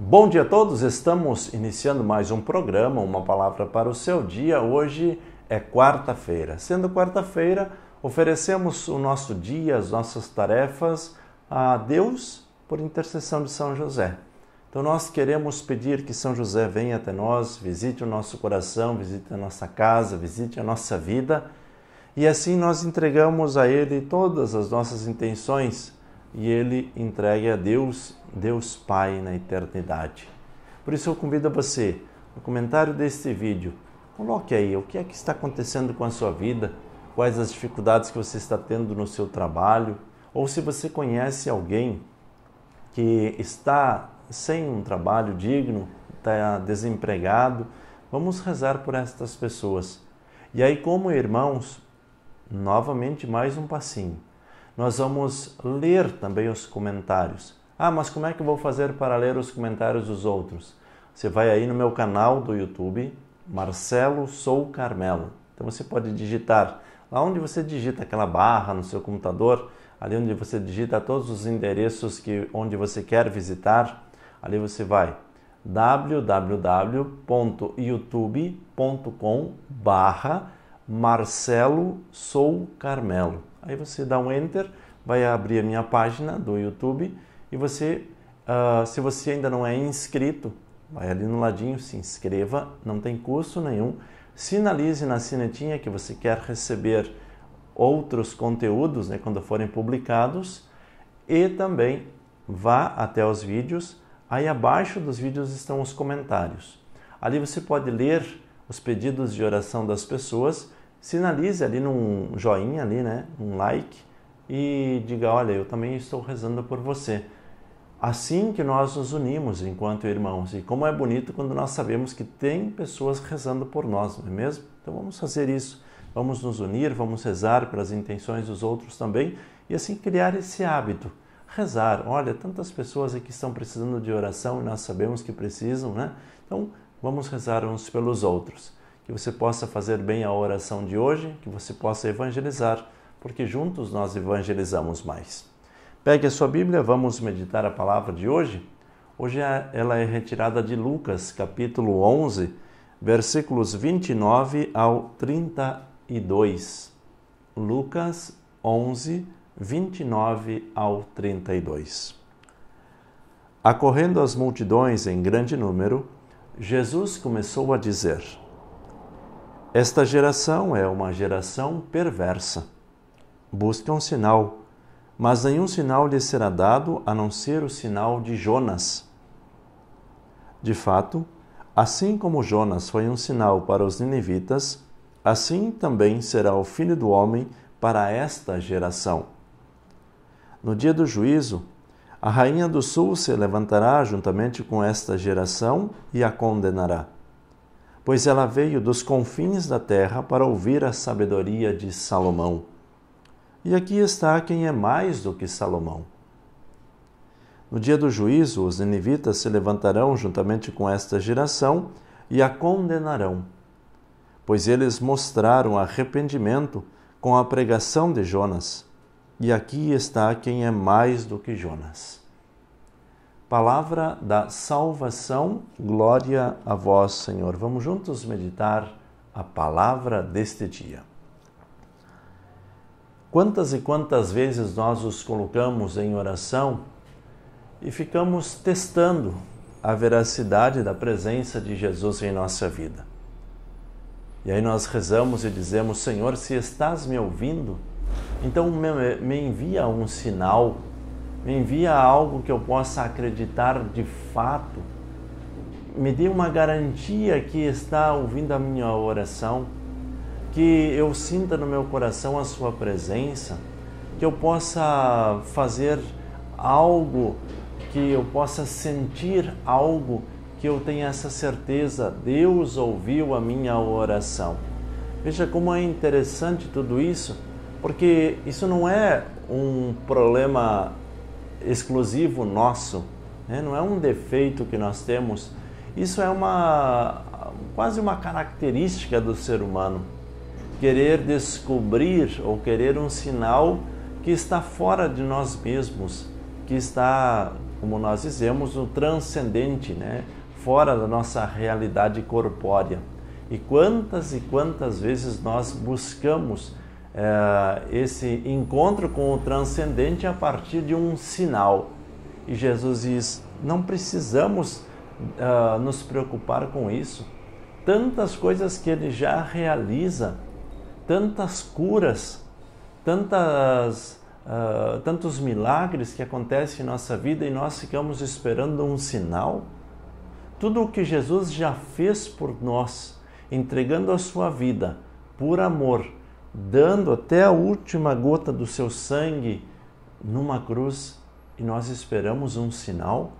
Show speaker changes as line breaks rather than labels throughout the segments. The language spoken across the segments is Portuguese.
Bom dia a todos, estamos iniciando mais um programa, uma palavra para o seu dia. Hoje é quarta-feira. Sendo quarta-feira, oferecemos o nosso dia, as nossas tarefas a Deus por intercessão de São José. Então nós queremos pedir que São José venha até nós, visite o nosso coração, visite a nossa casa, visite a nossa vida. E assim nós entregamos a ele todas as nossas intenções, e ele entregue a Deus, Deus Pai na eternidade. Por isso eu convido você, no comentário deste vídeo, coloque aí o que é que está acontecendo com a sua vida, quais as dificuldades que você está tendo no seu trabalho, ou se você conhece alguém que está sem um trabalho digno, está desempregado, vamos rezar por estas pessoas. E aí, como irmãos, novamente mais um passinho nós vamos ler também os comentários. Ah, mas como é que eu vou fazer para ler os comentários dos outros? Você vai aí no meu canal do YouTube, Marcelo Sou Carmelo. Então você pode digitar lá onde você digita aquela barra no seu computador, ali onde você digita todos os endereços que onde você quer visitar, ali você vai www.youtube.com barra Marcelo Sou Carmelo. Aí você dá um Enter, vai abrir a minha página do YouTube e você, uh, se você ainda não é inscrito, vai ali no ladinho, se inscreva, não tem custo nenhum. Sinalize na sinetinha que você quer receber outros conteúdos né, quando forem publicados e também vá até os vídeos. Aí abaixo dos vídeos estão os comentários. Ali você pode ler os pedidos de oração das pessoas sinalize ali num joinha ali, né, um like e diga, olha, eu também estou rezando por você. Assim que nós nos unimos enquanto irmãos e como é bonito quando nós sabemos que tem pessoas rezando por nós, não é mesmo? Então vamos fazer isso. Vamos nos unir, vamos rezar pelas intenções dos outros também e assim criar esse hábito. Rezar, olha, tantas pessoas aqui estão precisando de oração e nós sabemos que precisam, né? Então, vamos rezar uns pelos outros que você possa fazer bem a oração de hoje, que você possa evangelizar, porque juntos nós evangelizamos mais. Pegue a sua Bíblia, vamos meditar a palavra de hoje. Hoje é, ela é retirada de Lucas, capítulo 11, versículos 29 ao 32. Lucas 11, 29 ao 32. Acorrendo as multidões em grande número, Jesus começou a dizer: esta geração é uma geração perversa. Busca um sinal, mas nenhum sinal lhe será dado a não ser o sinal de Jonas. De fato, assim como Jonas foi um sinal para os ninivitas, assim também será o filho do homem para esta geração. No dia do juízo, a rainha do sul se levantará juntamente com esta geração e a condenará pois ela veio dos confins da terra para ouvir a sabedoria de Salomão. E aqui está quem é mais do que Salomão. No dia do juízo, os ninivitas se levantarão juntamente com esta geração e a condenarão, pois eles mostraram arrependimento com a pregação de Jonas. E aqui está quem é mais do que Jonas. Palavra da salvação, glória a vós, Senhor. Vamos juntos meditar a palavra deste dia. Quantas e quantas vezes nós os colocamos em oração e ficamos testando a veracidade da presença de Jesus em nossa vida. E aí nós rezamos e dizemos: Senhor, se estás me ouvindo, então me envia um sinal me envia algo que eu possa acreditar de fato. Me dê uma garantia que está ouvindo a minha oração, que eu sinta no meu coração a sua presença, que eu possa fazer algo, que eu possa sentir algo que eu tenha essa certeza, Deus ouviu a minha oração. Veja como é interessante tudo isso, porque isso não é um problema exclusivo nosso, né? não é um defeito que nós temos. Isso é uma quase uma característica do ser humano. Querer descobrir ou querer um sinal que está fora de nós mesmos, que está, como nós dizemos, no transcendente, né? fora da nossa realidade corpórea. E quantas e quantas vezes nós buscamos é, esse encontro com o transcendente a partir de um sinal. E Jesus diz: não precisamos uh, nos preocupar com isso. Tantas coisas que ele já realiza, tantas curas, tantas, uh, tantos milagres que acontecem em nossa vida e nós ficamos esperando um sinal. Tudo o que Jesus já fez por nós, entregando a sua vida por amor dando até a última gota do seu sangue numa cruz e nós esperamos um sinal?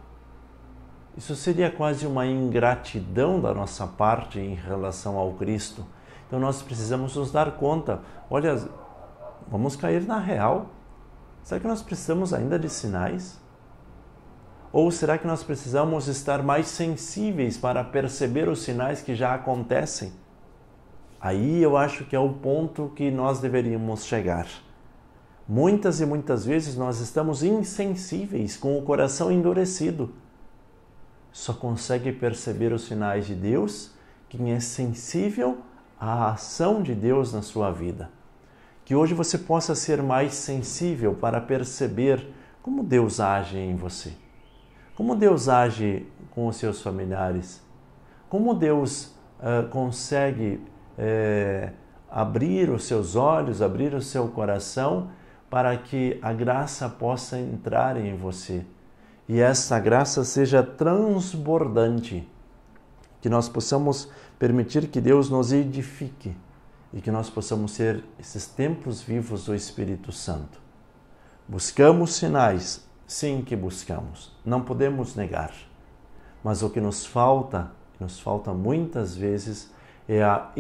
Isso seria quase uma ingratidão da nossa parte em relação ao Cristo. Então nós precisamos nos dar conta. Olha, vamos cair na real. Será que nós precisamos ainda de sinais? Ou será que nós precisamos estar mais sensíveis para perceber os sinais que já acontecem? Aí eu acho que é o ponto que nós deveríamos chegar. Muitas e muitas vezes nós estamos insensíveis, com o coração endurecido. Só consegue perceber os sinais de Deus quem é sensível à ação de Deus na sua vida. Que hoje você possa ser mais sensível para perceber como Deus age em você. Como Deus age com os seus familiares. Como Deus uh, consegue é, abrir os seus olhos, abrir o seu coração para que a graça possa entrar em você e essa graça seja transbordante, que nós possamos permitir que Deus nos edifique e que nós possamos ser esses tempos vivos do Espírito Santo. Buscamos sinais, sim que buscamos, não podemos negar. Mas o que nos falta, nos falta muitas vezes, é a,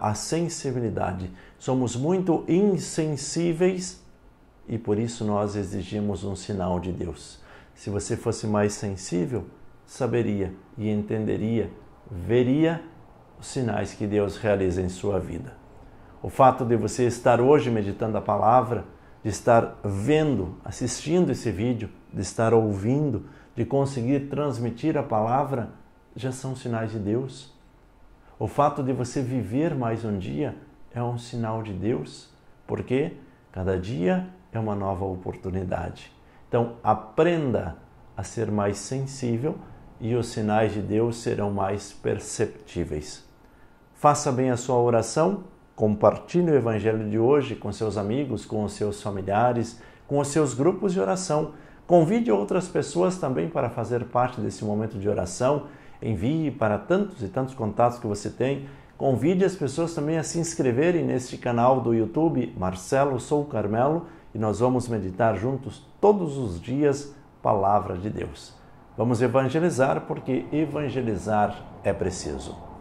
a sensibilidade. Somos muito insensíveis e por isso nós exigimos um sinal de Deus. Se você fosse mais sensível, saberia e entenderia, veria os sinais que Deus realiza em sua vida. O fato de você estar hoje meditando a palavra, de estar vendo, assistindo esse vídeo, de estar ouvindo, de conseguir transmitir a palavra, já são sinais de Deus o fato de você viver mais um dia é um sinal de Deus, porque cada dia é uma nova oportunidade. Então, aprenda a ser mais sensível e os sinais de Deus serão mais perceptíveis. Faça bem a sua oração, compartilhe o evangelho de hoje com seus amigos, com os seus familiares, com os seus grupos de oração. Convide outras pessoas também para fazer parte desse momento de oração envie para tantos e tantos contatos que você tem. Convide as pessoas também a se inscreverem neste canal do YouTube Marcelo Sou Carmelo e nós vamos meditar juntos todos os dias palavra de Deus. Vamos evangelizar porque evangelizar é preciso.